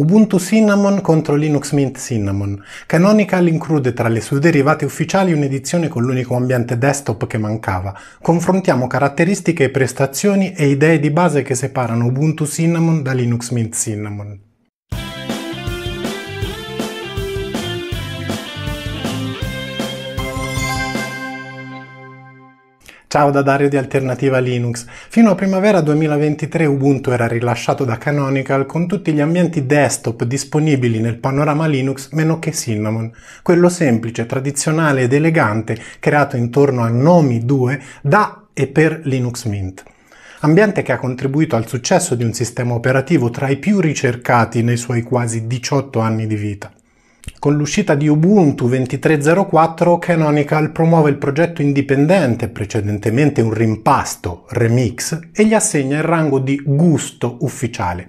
Ubuntu Cinnamon contro Linux Mint Cinnamon. Canonical include tra le sue derivate ufficiali un'edizione con l'unico ambiente desktop che mancava. Confrontiamo caratteristiche, prestazioni e idee di base che separano Ubuntu Cinnamon da Linux Mint Cinnamon. Ciao da Dario di Alternativa Linux. Fino a primavera 2023 Ubuntu era rilasciato da Canonical con tutti gli ambienti desktop disponibili nel panorama Linux meno che Cinnamon, quello semplice, tradizionale ed elegante creato intorno a Nomi 2 da e per Linux Mint ambiente che ha contribuito al successo di un sistema operativo tra i più ricercati nei suoi quasi 18 anni di vita. Con l'uscita di Ubuntu 23.04 Canonical promuove il progetto indipendente, precedentemente un rimpasto remix, e gli assegna il rango di gusto ufficiale.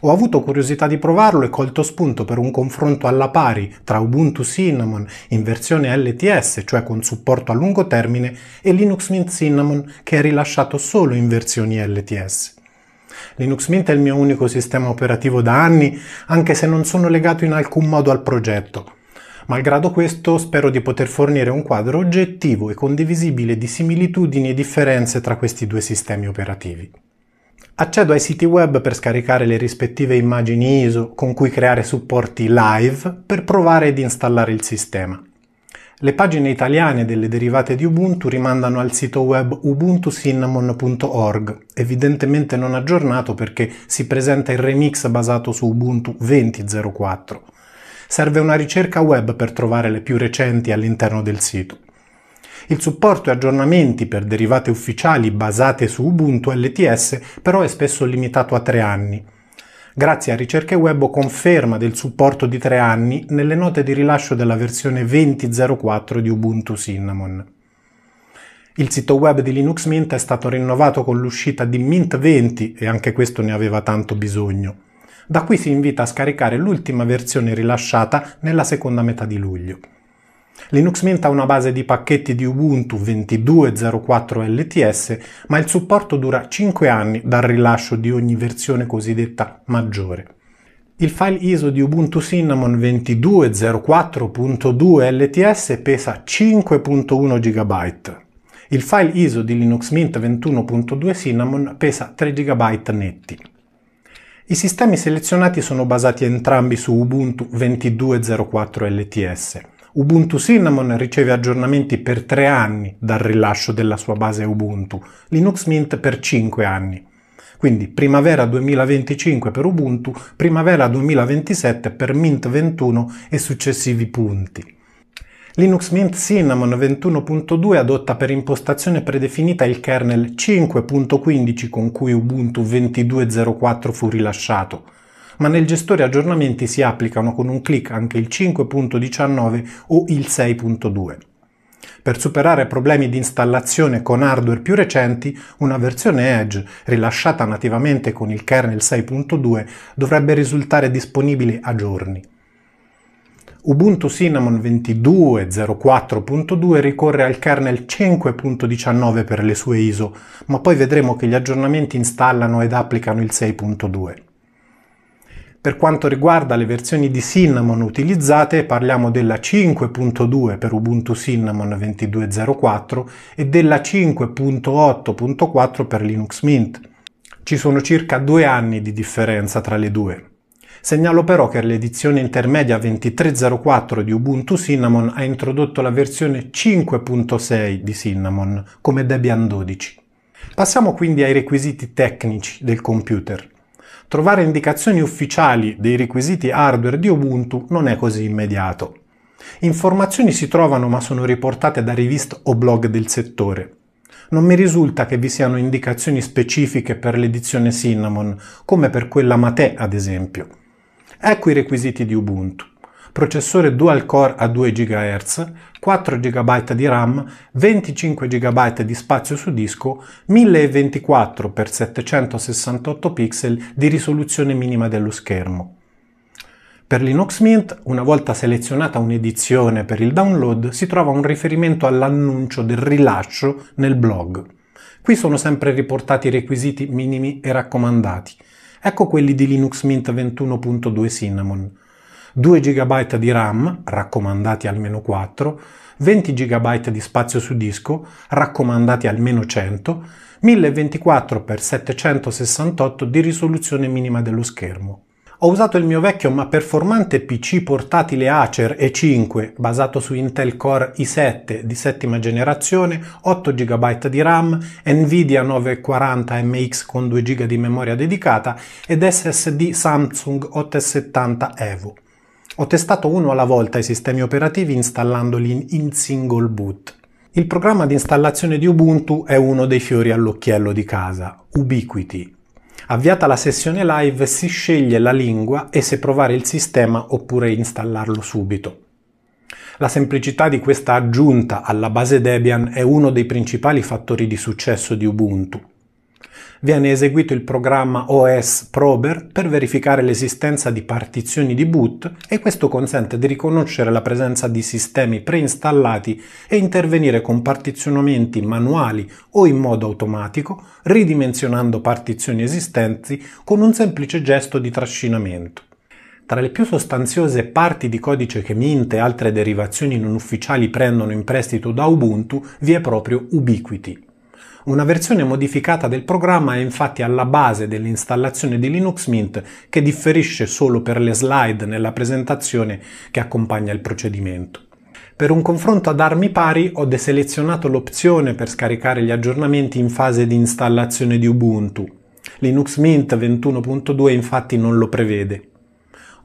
Ho avuto curiosità di provarlo e colto spunto per un confronto alla pari tra Ubuntu Cinnamon in versione LTS, cioè con supporto a lungo termine, e Linux Mint Cinnamon che è rilasciato solo in versioni LTS. Linux Mint è il mio unico sistema operativo da anni, anche se non sono legato in alcun modo al progetto. Malgrado questo, spero di poter fornire un quadro oggettivo e condivisibile di similitudini e differenze tra questi due sistemi operativi. Accedo ai siti web per scaricare le rispettive immagini ISO con cui creare supporti live per provare ed installare il sistema. Le pagine italiane delle derivate di Ubuntu rimandano al sito web ubuntucinnamon.org, evidentemente non aggiornato perché si presenta il remix basato su Ubuntu 20.04. Serve una ricerca web per trovare le più recenti all'interno del sito. Il supporto e aggiornamenti per derivate ufficiali basate su Ubuntu LTS però è spesso limitato a tre anni – grazie a ricerche web o conferma del supporto di tre anni nelle note di rilascio della versione 20.04 di Ubuntu Cinnamon. Il sito web di Linux Mint è stato rinnovato con l'uscita di Mint 20 e anche questo ne aveva tanto bisogno. Da qui si invita a scaricare l'ultima versione rilasciata nella seconda metà di luglio. Linux Mint ha una base di pacchetti di Ubuntu 22.04 LTS, ma il supporto dura 5 anni dal rilascio di ogni versione cosiddetta maggiore. Il file ISO di Ubuntu Cinnamon 22.04.2 LTS pesa 5.1 GB. Il file ISO di Linux Mint 21.2 Cinnamon pesa 3 GB netti. I sistemi selezionati sono basati entrambi su Ubuntu 22.04 LTS. Ubuntu Cinnamon riceve aggiornamenti per 3 anni dal rilascio della sua base Ubuntu, Linux Mint per 5 anni. Quindi primavera 2025 per Ubuntu, primavera 2027 per Mint 21 e successivi punti. Linux Mint Cinnamon 21.2 adotta per impostazione predefinita il kernel 5.15 con cui Ubuntu 22.04 fu rilasciato ma nel gestore aggiornamenti si applicano con un clic anche il 5.19 o il 6.2. Per superare problemi di installazione con hardware più recenti, una versione Edge, rilasciata nativamente con il kernel 6.2, dovrebbe risultare disponibile a giorni. Ubuntu Cinnamon 22.04.2 ricorre al kernel 5.19 per le sue ISO, ma poi vedremo che gli aggiornamenti installano ed applicano il 6.2. Per quanto riguarda le versioni di Cinnamon utilizzate, parliamo della 5.2 per Ubuntu Cinnamon 22.04 e della 5.8.4 per Linux Mint. Ci sono circa due anni di differenza tra le due. Segnalo però che l'edizione intermedia 2304 di Ubuntu Cinnamon ha introdotto la versione 5.6 di Cinnamon come Debian 12. Passiamo quindi ai requisiti tecnici del computer trovare indicazioni ufficiali dei requisiti hardware di Ubuntu non è così immediato. Informazioni si trovano ma sono riportate da riviste o blog del settore. Non mi risulta che vi siano indicazioni specifiche per l'edizione Cinnamon, come per quella Mate ad esempio. Ecco i requisiti di Ubuntu processore dual core a 2 GHz, 4 GB di RAM, 25 GB di spazio su disco, 1024x768 pixel di risoluzione minima dello schermo. Per Linux Mint, una volta selezionata un'edizione per il download, si trova un riferimento all'annuncio del rilascio nel blog. Qui sono sempre riportati i requisiti minimi e raccomandati. Ecco quelli di Linux Mint 21.2 Cinnamon. 2 GB di RAM, raccomandati almeno 4, 20 GB di spazio su disco, raccomandati almeno 100, 1024x768 di risoluzione minima dello schermo. Ho usato il mio vecchio ma performante PC portatile Acer E5 basato su Intel Core i7 di settima generazione, 8 GB di RAM, Nvidia 940 MX con 2 GB di memoria dedicata ed SSD Samsung 870 Evo. Ho testato uno alla volta i sistemi operativi installandoli in single boot. Il programma di installazione di Ubuntu è uno dei fiori all'occhiello di casa, Ubiquiti. Avviata la sessione live si sceglie la lingua e se provare il sistema oppure installarlo subito. La semplicità di questa aggiunta alla base Debian è uno dei principali fattori di successo di Ubuntu. Viene eseguito il programma OS Prober per verificare l'esistenza di partizioni di boot e questo consente di riconoscere la presenza di sistemi preinstallati e intervenire con partizionamenti manuali o in modo automatico, ridimensionando partizioni esistenti con un semplice gesto di trascinamento. Tra le più sostanziose parti di codice che Mint e altre derivazioni non ufficiali prendono in prestito da Ubuntu vi è proprio Ubiquiti. Una versione modificata del programma è infatti alla base dell'installazione di Linux Mint che differisce solo per le slide nella presentazione che accompagna il procedimento. Per un confronto ad armi pari ho deselezionato l'opzione per scaricare gli aggiornamenti in fase di installazione di Ubuntu. Linux Mint 21.2 infatti non lo prevede.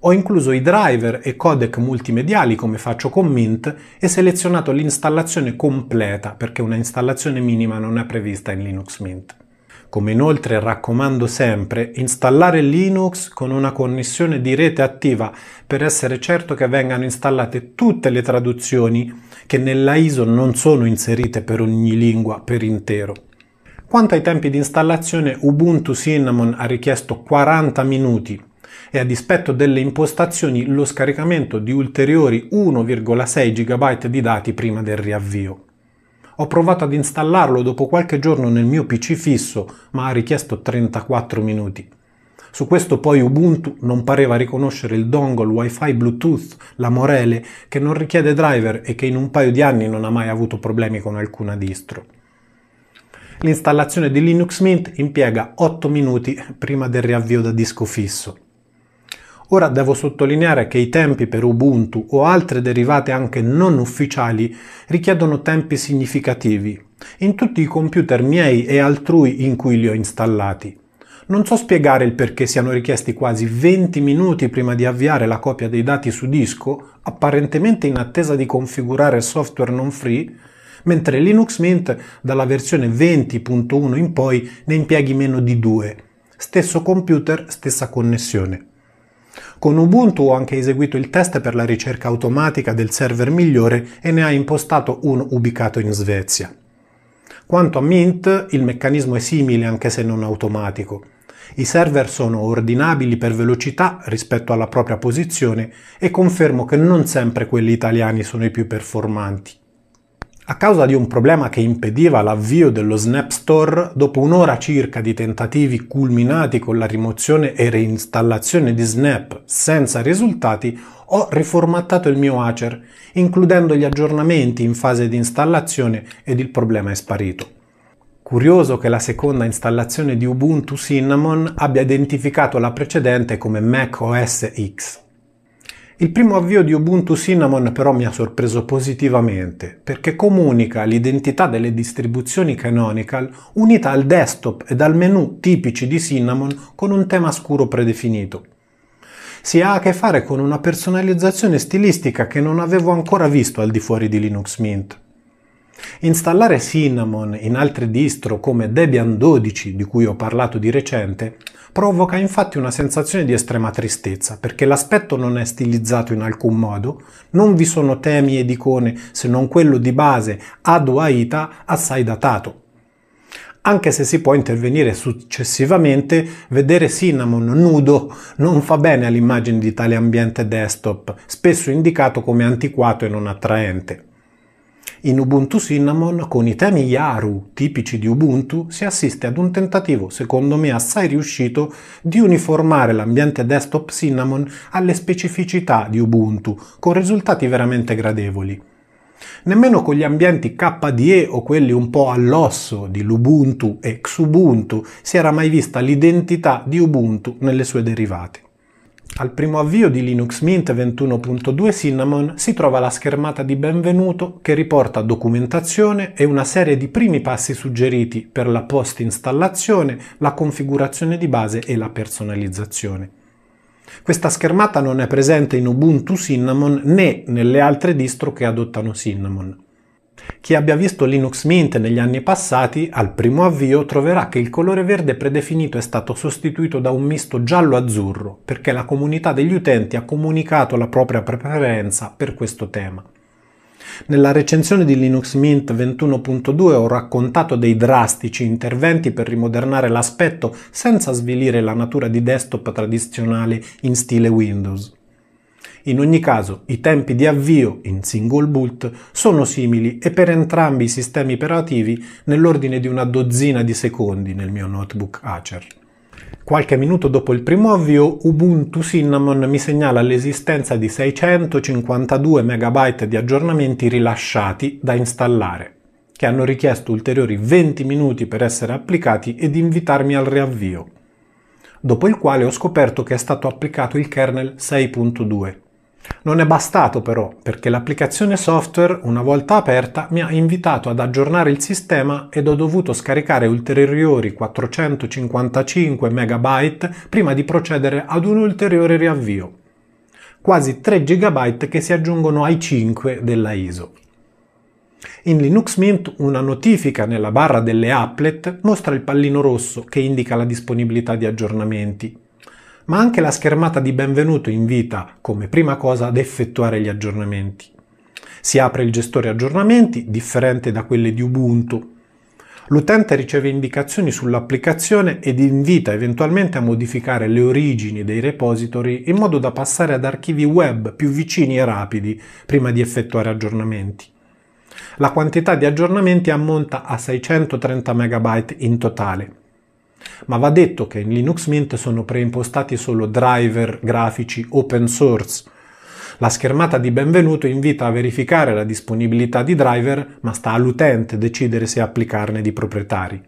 Ho incluso i driver e codec multimediali come faccio con Mint e selezionato l'installazione completa perché una installazione minima non è prevista in Linux Mint. Come inoltre raccomando sempre, installare Linux con una connessione di rete attiva per essere certo che vengano installate tutte le traduzioni che nella ISO non sono inserite per ogni lingua per intero. Quanto ai tempi di installazione, Ubuntu Cinnamon ha richiesto 40 minuti e a dispetto delle impostazioni lo scaricamento di ulteriori 1,6 GB di dati prima del riavvio. Ho provato ad installarlo dopo qualche giorno nel mio PC fisso, ma ha richiesto 34 minuti. Su questo poi Ubuntu non pareva riconoscere il dongle Wi-Fi Bluetooth, la Morele, che non richiede driver e che in un paio di anni non ha mai avuto problemi con alcuna distro. L'installazione di Linux Mint impiega 8 minuti prima del riavvio da disco fisso. Ora devo sottolineare che i tempi per Ubuntu o altre derivate anche non ufficiali richiedono tempi significativi, in tutti i computer miei e altrui in cui li ho installati. Non so spiegare il perché siano richiesti quasi 20 minuti prima di avviare la copia dei dati su disco, apparentemente in attesa di configurare software non free, mentre Linux Mint dalla versione 20.1 in poi ne impieghi meno di 2. Stesso computer, stessa connessione. Con Ubuntu ho anche eseguito il test per la ricerca automatica del server migliore e ne ha impostato uno ubicato in Svezia. Quanto a Mint, il meccanismo è simile anche se non automatico. I server sono ordinabili per velocità rispetto alla propria posizione e confermo che non sempre quelli italiani sono i più performanti. A causa di un problema che impediva l'avvio dello Snap Store, dopo un'ora circa di tentativi culminati con la rimozione e reinstallazione di Snap senza risultati, ho riformattato il mio Acer, includendo gli aggiornamenti in fase di installazione ed il problema è sparito. Curioso che la seconda installazione di Ubuntu Cinnamon abbia identificato la precedente come Mac OS X. Il primo avvio di Ubuntu Cinnamon però mi ha sorpreso positivamente, perché comunica l'identità delle distribuzioni canonical unita al desktop e al menu tipici di Cinnamon con un tema scuro predefinito. Si ha a che fare con una personalizzazione stilistica che non avevo ancora visto al di fuori di Linux Mint. Installare Cinnamon in altre distro come Debian 12, di cui ho parlato di recente, provoca infatti una sensazione di estrema tristezza, perché l'aspetto non è stilizzato in alcun modo, non vi sono temi ed icone se non quello di base ad Aita assai datato. Anche se si può intervenire successivamente, vedere Cinnamon nudo non fa bene all'immagine di tale ambiente desktop, spesso indicato come antiquato e non attraente. In Ubuntu Cinnamon, con i temi Yaru tipici di Ubuntu, si assiste ad un tentativo, secondo me assai riuscito, di uniformare l'ambiente desktop Cinnamon alle specificità di Ubuntu, con risultati veramente gradevoli. Nemmeno con gli ambienti KDE o quelli un po' all'osso di l'Ubuntu e Xubuntu si era mai vista l'identità di Ubuntu nelle sue derivate. Al primo avvio di Linux Mint 21.2 Cinnamon si trova la schermata di benvenuto che riporta documentazione e una serie di primi passi suggeriti per la post-installazione, la configurazione di base e la personalizzazione. Questa schermata non è presente in Ubuntu Cinnamon né nelle altre distro che adottano Cinnamon. Chi abbia visto Linux Mint negli anni passati, al primo avvio troverà che il colore verde predefinito è stato sostituito da un misto giallo-azzurro, perché la comunità degli utenti ha comunicato la propria preferenza per questo tema. Nella recensione di Linux Mint 21.2 ho raccontato dei drastici interventi per rimodernare l'aspetto senza svilire la natura di desktop tradizionale in stile Windows. In ogni caso, i tempi di avvio in single boot sono simili e per entrambi i sistemi operativi nell'ordine di una dozzina di secondi nel mio notebook Acer. Qualche minuto dopo il primo avvio, Ubuntu Cinnamon mi segnala l'esistenza di 652 MB di aggiornamenti rilasciati da installare, che hanno richiesto ulteriori 20 minuti per essere applicati ed invitarmi al riavvio dopo il quale ho scoperto che è stato applicato il kernel 6.2 non è bastato però, perché l'applicazione software, una volta aperta, mi ha invitato ad aggiornare il sistema ed ho dovuto scaricare ulteriori 455 MB prima di procedere ad un ulteriore riavvio. Quasi 3 GB che si aggiungono ai 5 della ISO. In Linux Mint una notifica nella barra delle applet mostra il pallino rosso che indica la disponibilità di aggiornamenti, ma anche la schermata di benvenuto invita come prima cosa ad effettuare gli aggiornamenti. Si apre il gestore aggiornamenti, differente da quelle di Ubuntu. L'utente riceve indicazioni sull'applicazione ed invita eventualmente a modificare le origini dei repository in modo da passare ad archivi web più vicini e rapidi prima di effettuare aggiornamenti. La quantità di aggiornamenti ammonta a 630 MB in totale, ma va detto che in Linux Mint sono preimpostati solo driver grafici open source. La schermata di benvenuto invita a verificare la disponibilità di driver, ma sta all'utente decidere se applicarne di proprietari.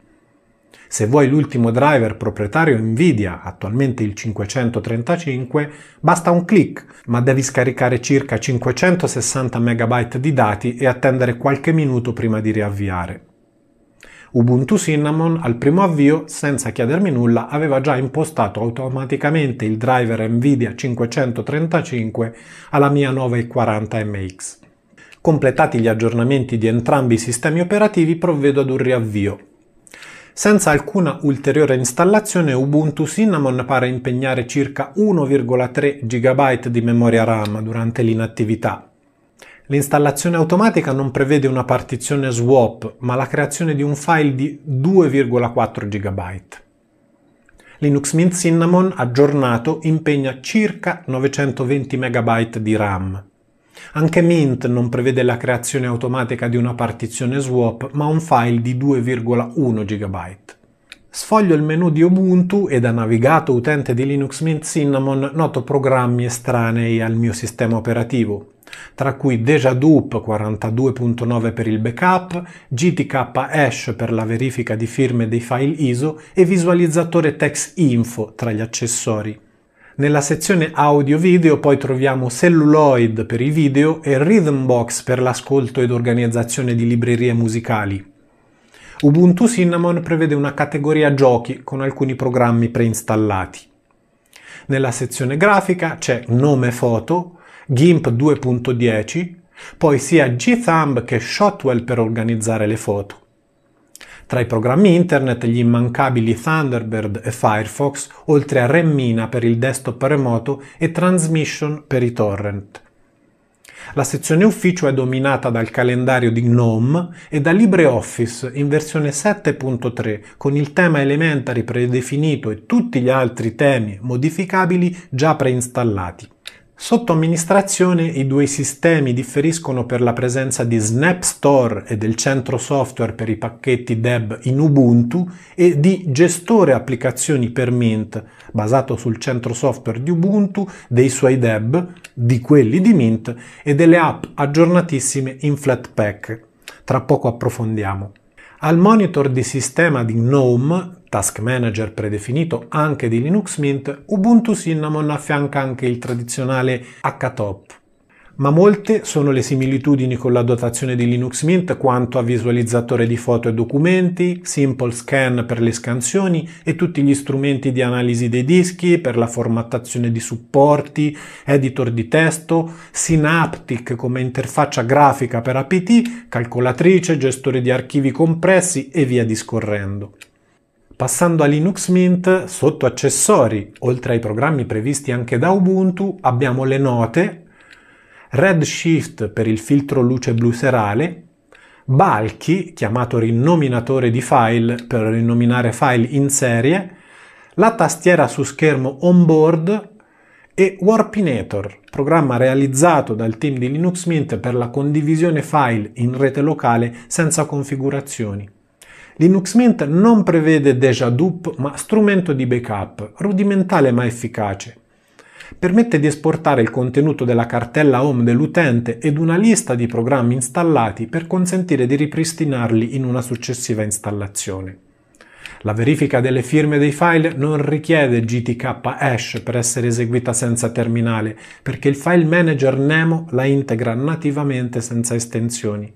Se vuoi l'ultimo driver proprietario Nvidia, attualmente il 535, basta un clic, ma devi scaricare circa 560 MB di dati e attendere qualche minuto prima di riavviare. Ubuntu Cinnamon al primo avvio, senza chiedermi nulla, aveva già impostato automaticamente il driver Nvidia 535 alla mia 940MX. Completati gli aggiornamenti di entrambi i sistemi operativi, provvedo ad un riavvio, senza alcuna ulteriore installazione Ubuntu Cinnamon pare impegnare circa 1,3 GB di memoria RAM durante l'inattività. L'installazione automatica non prevede una partizione swap, ma la creazione di un file di 2,4 GB. Linux Mint Cinnamon aggiornato impegna circa 920 MB di RAM. Anche Mint non prevede la creazione automatica di una partizione swap, ma un file di 2,1 GB. Sfoglio il menu di Ubuntu e da navigato utente di Linux Mint Cinnamon noto programmi estranei al mio sistema operativo, tra cui Deja 42.9 per il backup, GTK Hash per la verifica di firme dei file ISO e visualizzatore TextInfo tra gli accessori. Nella sezione audio-video poi troviamo Celluloid per i video e Rhythmbox per l'ascolto ed organizzazione di librerie musicali. Ubuntu Cinnamon prevede una categoria giochi con alcuni programmi preinstallati. Nella sezione grafica c'è nome foto, GIMP 2.10, poi sia GThumb che Shotwell per organizzare le foto. Tra i programmi internet gli immancabili Thunderbird e Firefox, oltre a Remmina per il desktop remoto e Transmission per i torrent. La sezione ufficio è dominata dal calendario di GNOME e da LibreOffice in versione 7.3 con il tema elementary predefinito e tutti gli altri temi modificabili già preinstallati. Sotto amministrazione i due sistemi differiscono per la presenza di Snap Store e del centro software per i pacchetti DEB in Ubuntu e di gestore applicazioni per Mint, basato sul centro software di Ubuntu, dei suoi DEB, di quelli di Mint e delle app aggiornatissime in Flatpak. Tra poco approfondiamo. Al monitor di sistema di GNOME, task manager predefinito anche di Linux Mint, Ubuntu Cinnamon affianca anche il tradizionale HTOP, ma molte sono le similitudini con la dotazione di Linux Mint quanto a visualizzatore di foto e documenti, Simple Scan per le scansioni e tutti gli strumenti di analisi dei dischi per la formattazione di supporti, editor di testo, Synaptic come interfaccia grafica per APT, calcolatrice, gestore di archivi compressi e via discorrendo. Passando a Linux Mint, sotto accessori, oltre ai programmi previsti anche da Ubuntu, abbiamo le note, redshift per il filtro luce blu serale, Balky, chiamato rinominatore di file per rinominare file in serie, la tastiera su schermo onboard e Warpinator, programma realizzato dal team di Linux Mint per la condivisione file in rete locale senza configurazioni. Linux Mint non prevede déjà dupe ma strumento di backup, rudimentale ma efficace permette di esportare il contenuto della cartella home dell'utente ed una lista di programmi installati per consentire di ripristinarli in una successiva installazione. La verifica delle firme dei file non richiede GTK hash per essere eseguita senza terminale, perché il file manager Nemo la integra nativamente senza estensioni.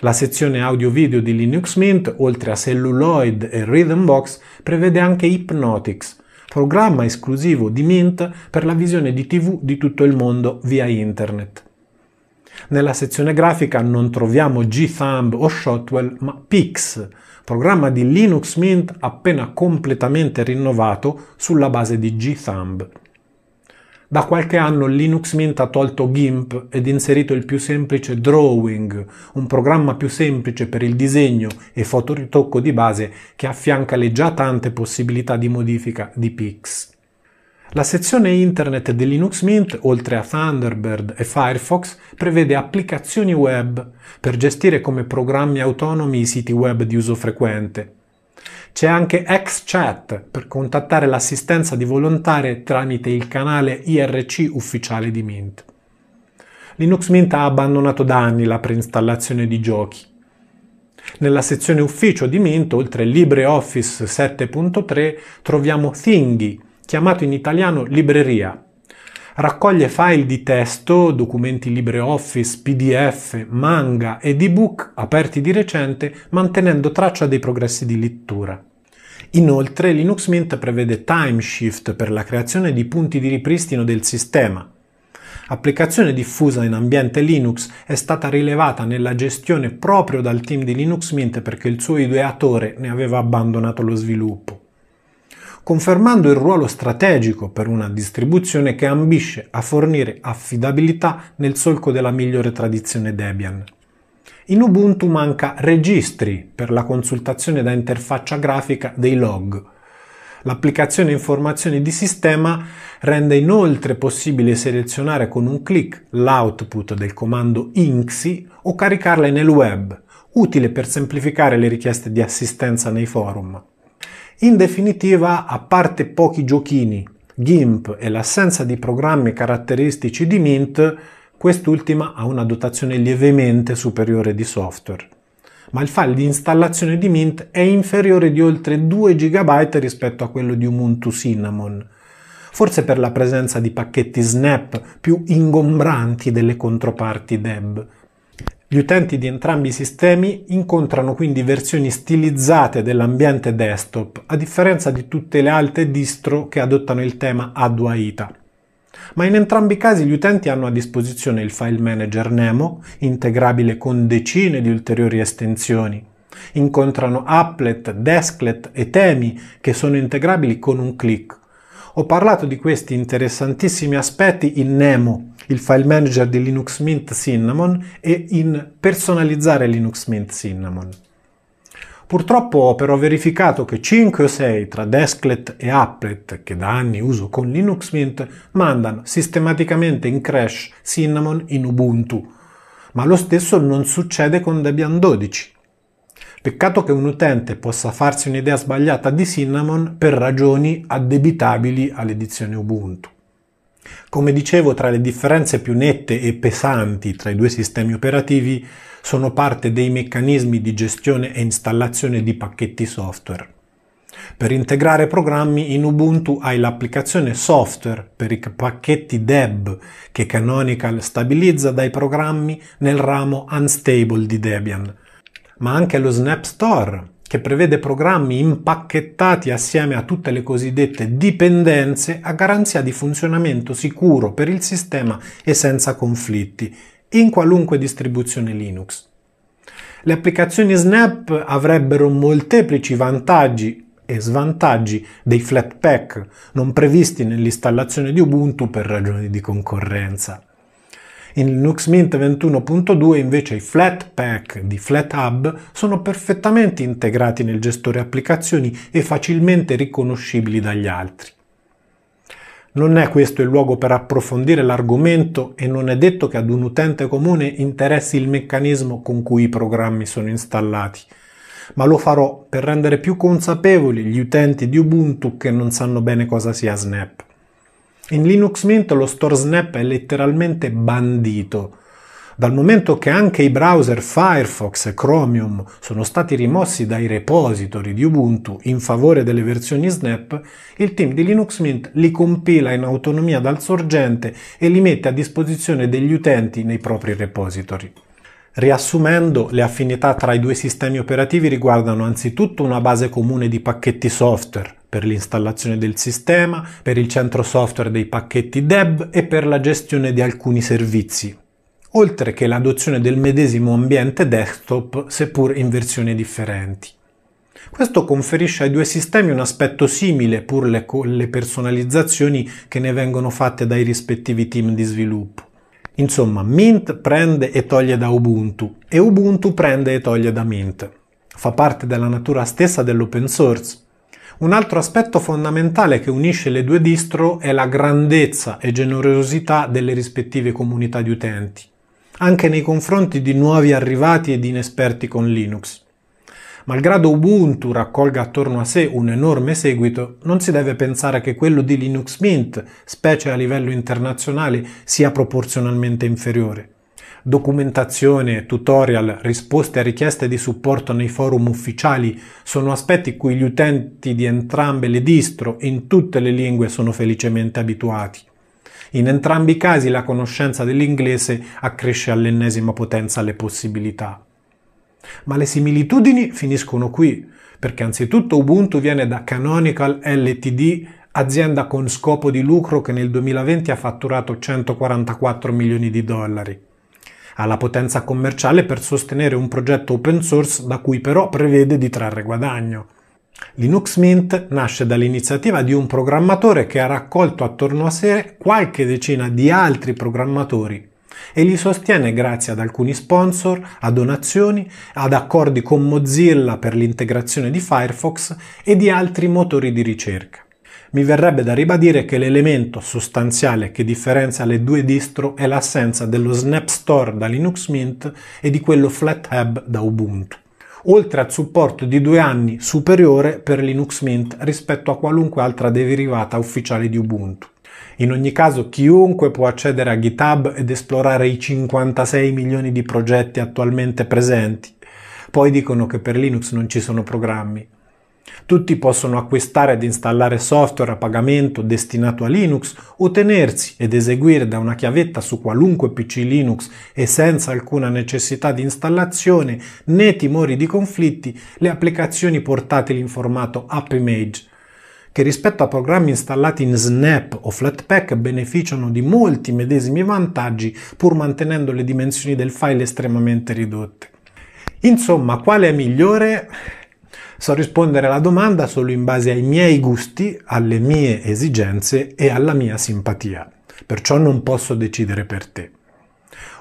La sezione audio-video di Linux Mint, oltre a Celluloid e Rhythmbox, prevede anche Hypnotics, programma esclusivo di Mint per la visione di TV di tutto il mondo via internet. Nella sezione grafica non troviamo G-Thumb o Shotwell, ma Pix, programma di Linux Mint appena completamente rinnovato sulla base di G-Thumb. Da qualche anno Linux Mint ha tolto GIMP ed inserito il più semplice Drawing, un programma più semplice per il disegno e fotoritocco di base che affianca le già tante possibilità di modifica di Pix. La sezione internet di Linux Mint, oltre a Thunderbird e Firefox, prevede applicazioni web per gestire come programmi autonomi i siti web di uso frequente c'è anche XChat per contattare l'assistenza di volontari tramite il canale IRC ufficiale di Mint. Linux Mint ha abbandonato da anni la preinstallazione di giochi. Nella sezione ufficio di Mint, oltre LibreOffice 7.3, troviamo Thingy, chiamato in italiano libreria, Raccoglie file di testo, documenti LibreOffice, PDF, manga ed ebook aperti di recente, mantenendo traccia dei progressi di lettura. Inoltre Linux Mint prevede time shift per la creazione di punti di ripristino del sistema. Applicazione diffusa in ambiente Linux è stata rilevata nella gestione proprio dal team di Linux Mint perché il suo ideatore ne aveva abbandonato lo sviluppo confermando il ruolo strategico per una distribuzione che ambisce a fornire affidabilità nel solco della migliore tradizione Debian. In Ubuntu manca registri per la consultazione da interfaccia grafica dei log. L'applicazione informazioni di sistema rende inoltre possibile selezionare con un clic l'output del comando INXI o caricarle nel web, utile per semplificare le richieste di assistenza nei forum. In definitiva, a parte pochi giochini, GIMP e l'assenza di programmi caratteristici di Mint, quest'ultima ha una dotazione lievemente superiore di software. Ma il file di installazione di Mint è inferiore di oltre 2 GB rispetto a quello di Ubuntu Cinnamon, forse per la presenza di pacchetti snap più ingombranti delle controparti DEB, gli utenti di entrambi i sistemi incontrano quindi versioni stilizzate dell'ambiente desktop, a differenza di tutte le altre distro che adottano il tema Adwaita. Ma in entrambi i casi gli utenti hanno a disposizione il file manager Nemo, integrabile con decine di ulteriori estensioni. Incontrano applet, desklet e temi che sono integrabili con un click, ho parlato di questi interessantissimi aspetti in Nemo, il file manager di Linux Mint Cinnamon, e in personalizzare Linux Mint Cinnamon. Purtroppo ho però verificato che 5 o 6 tra Desklet e Applet, che da anni uso con Linux Mint, mandano sistematicamente in crash Cinnamon in Ubuntu, ma lo stesso non succede con Debian 12. Peccato che un utente possa farsi un'idea sbagliata di Cinnamon per ragioni addebitabili all'edizione Ubuntu. Come dicevo, tra le differenze più nette e pesanti tra i due sistemi operativi sono parte dei meccanismi di gestione e installazione di pacchetti software. Per integrare programmi in Ubuntu hai l'applicazione software per i pacchetti DEB che Canonical stabilizza dai programmi nel ramo Unstable di Debian, ma anche lo Snap Store, che prevede programmi impacchettati assieme a tutte le cosiddette dipendenze a garanzia di funzionamento sicuro per il sistema e senza conflitti, in qualunque distribuzione Linux. Le applicazioni Snap avrebbero molteplici vantaggi e svantaggi dei Flatpak non previsti nell'installazione di Ubuntu per ragioni di concorrenza. In Linux Mint 21.2 invece i Flatpak di FlatHub sono perfettamente integrati nel gestore applicazioni e facilmente riconoscibili dagli altri. Non è questo il luogo per approfondire l'argomento e non è detto che ad un utente comune interessi il meccanismo con cui i programmi sono installati, ma lo farò per rendere più consapevoli gli utenti di Ubuntu che non sanno bene cosa sia Snap. In Linux Mint lo store snap è letteralmente bandito, dal momento che anche i browser Firefox e Chromium sono stati rimossi dai repository di Ubuntu in favore delle versioni Snap, il team di Linux Mint li compila in autonomia dal sorgente e li mette a disposizione degli utenti nei propri repository. Riassumendo, le affinità tra i due sistemi operativi riguardano anzitutto una base comune di pacchetti software per l'installazione del sistema, per il centro software dei pacchetti DEB e per la gestione di alcuni servizi, oltre che l'adozione del medesimo ambiente desktop, seppur in versioni differenti. Questo conferisce ai due sistemi un aspetto simile, pur le, con le personalizzazioni che ne vengono fatte dai rispettivi team di sviluppo. Insomma, Mint prende e toglie da Ubuntu e Ubuntu prende e toglie da Mint. Fa parte della natura stessa dell'open source. Un altro aspetto fondamentale che unisce le due distro è la grandezza e generosità delle rispettive comunità di utenti, anche nei confronti di nuovi arrivati ed inesperti con Linux. Malgrado Ubuntu raccolga attorno a sé un enorme seguito, non si deve pensare che quello di Linux Mint, specie a livello internazionale, sia proporzionalmente inferiore. Documentazione, tutorial, risposte a richieste di supporto nei forum ufficiali sono aspetti cui gli utenti di entrambe le distro in tutte le lingue sono felicemente abituati. In entrambi i casi la conoscenza dell'inglese accresce all'ennesima potenza le possibilità. Ma le similitudini finiscono qui, perché anzitutto Ubuntu viene da Canonical LTD, azienda con scopo di lucro che nel 2020 ha fatturato 144 milioni di dollari. Ha la potenza commerciale per sostenere un progetto open source da cui però prevede di trarre guadagno. Linux Mint nasce dall'iniziativa di un programmatore che ha raccolto attorno a sé qualche decina di altri programmatori e li sostiene grazie ad alcuni sponsor, a donazioni, ad accordi con Mozilla per l'integrazione di Firefox e di altri motori di ricerca. Mi verrebbe da ribadire che l'elemento sostanziale che differenzia le due distro è l'assenza dello Snap Store da Linux Mint e di quello FlatHub da Ubuntu oltre al supporto di due anni superiore per Linux Mint rispetto a qualunque altra derivata ufficiale di Ubuntu. In ogni caso chiunque può accedere a GitHub ed esplorare i 56 milioni di progetti attualmente presenti. Poi dicono che per Linux non ci sono programmi. Tutti possono acquistare ed installare software a pagamento destinato a Linux o tenersi ed eseguire da una chiavetta su qualunque PC Linux e senza alcuna necessità di installazione né timori di conflitti le applicazioni portatili in formato AppImage che rispetto a programmi installati in Snap o Flatpak beneficiano di molti medesimi vantaggi pur mantenendo le dimensioni del file estremamente ridotte. Insomma, quale è migliore? So rispondere alla domanda solo in base ai miei gusti, alle mie esigenze e alla mia simpatia, perciò non posso decidere per te.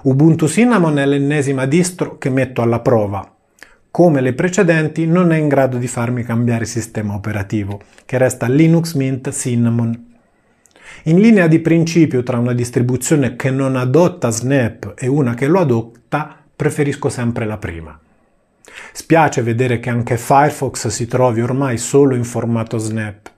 Ubuntu Cinnamon è l'ennesima distro che metto alla prova come le precedenti, non è in grado di farmi cambiare sistema operativo, che resta Linux Mint Cinnamon. In linea di principio tra una distribuzione che non adotta Snap e una che lo adotta, preferisco sempre la prima. Spiace vedere che anche Firefox si trovi ormai solo in formato Snap.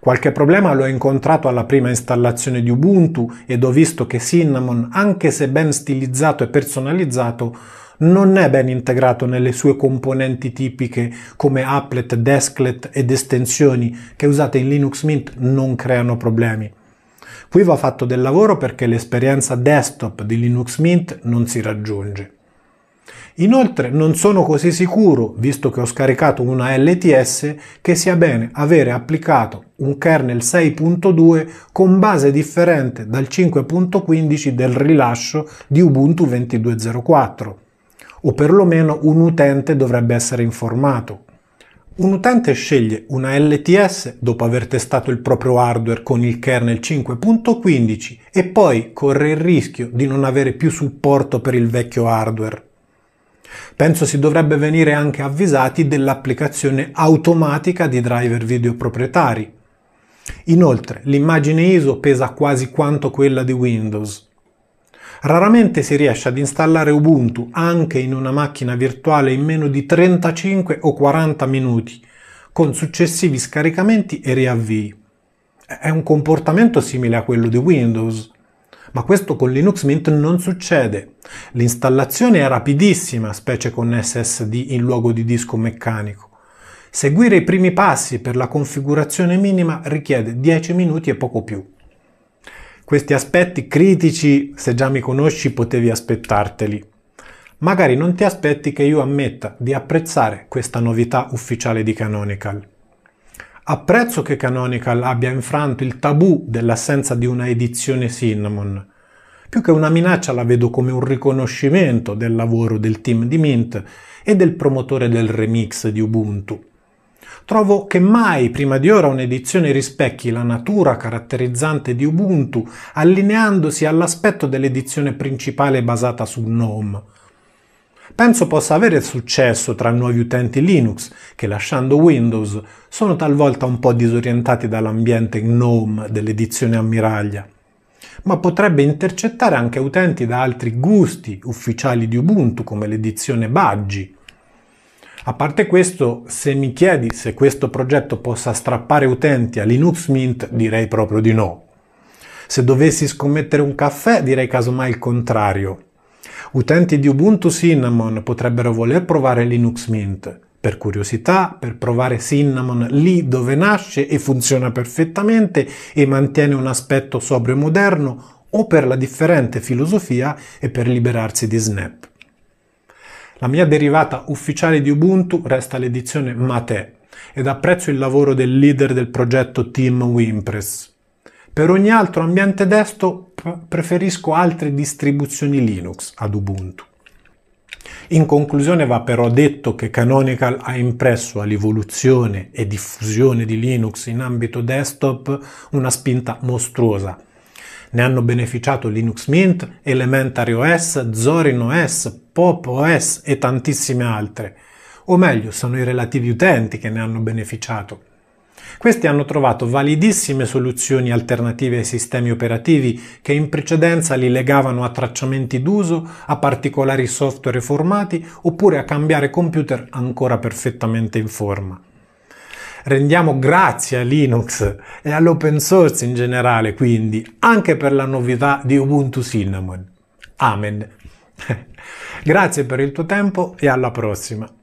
Qualche problema l'ho incontrato alla prima installazione di Ubuntu ed ho visto che Cinnamon, anche se ben stilizzato e personalizzato, non è ben integrato nelle sue componenti tipiche come applet, desklet ed estensioni che usate in Linux Mint non creano problemi. Qui va fatto del lavoro perché l'esperienza desktop di Linux Mint non si raggiunge. Inoltre non sono così sicuro, visto che ho scaricato una LTS, che sia bene avere applicato un kernel 6.2 con base differente dal 5.15 del rilascio di Ubuntu 22.04 o perlomeno un utente dovrebbe essere informato. Un utente sceglie una LTS dopo aver testato il proprio hardware con il kernel 5.15 e poi corre il rischio di non avere più supporto per il vecchio hardware. Penso si dovrebbe venire anche avvisati dell'applicazione automatica di driver video proprietari. Inoltre, l'immagine ISO pesa quasi quanto quella di Windows. Raramente si riesce ad installare Ubuntu anche in una macchina virtuale in meno di 35 o 40 minuti, con successivi scaricamenti e riavvii. È un comportamento simile a quello di Windows, ma questo con Linux Mint non succede. L'installazione è rapidissima, specie con SSD in luogo di disco meccanico. Seguire i primi passi per la configurazione minima richiede 10 minuti e poco più. Questi aspetti critici, se già mi conosci, potevi aspettarteli. Magari non ti aspetti che io ammetta di apprezzare questa novità ufficiale di Canonical. Apprezzo che Canonical abbia infranto il tabù dell'assenza di una edizione Cinnamon. Più che una minaccia la vedo come un riconoscimento del lavoro del team di Mint e del promotore del remix di Ubuntu trovo che mai prima di ora un'edizione rispecchi la natura caratterizzante di Ubuntu, allineandosi all'aspetto dell'edizione principale basata su GNOME. Penso possa avere successo tra nuovi utenti Linux che lasciando Windows sono talvolta un po' disorientati dall'ambiente GNOME dell'edizione ammiraglia ma potrebbe intercettare anche utenti da altri gusti ufficiali di Ubuntu come l'edizione Baggi a parte questo, se mi chiedi se questo progetto possa strappare utenti a Linux Mint, direi proprio di no. Se dovessi scommettere un caffè, direi casomai il contrario. Utenti di Ubuntu Cinnamon potrebbero voler provare Linux Mint, per curiosità, per provare Cinnamon lì dove nasce e funziona perfettamente e mantiene un aspetto sobrio e moderno, o per la differente filosofia e per liberarsi di Snap. La mia derivata ufficiale di Ubuntu resta l'edizione Mate ed apprezzo il lavoro del leader del progetto Team Wimpress. Per ogni altro ambiente desktop preferisco altre distribuzioni Linux ad Ubuntu. In conclusione va però detto che Canonical ha impresso all'evoluzione e diffusione di Linux in ambito desktop una spinta mostruosa. Ne hanno beneficiato Linux Mint, Elementary OS, Zorin OS, Popo S e tantissime altre. O meglio, sono i relativi utenti che ne hanno beneficiato. Questi hanno trovato validissime soluzioni alternative ai sistemi operativi che in precedenza li legavano a tracciamenti d'uso, a particolari software formati oppure a cambiare computer ancora perfettamente in forma. Rendiamo grazie a Linux e all'open source in generale, quindi, anche per la novità di Ubuntu Cinnamon. Amen. Grazie per il tuo tempo e alla prossima.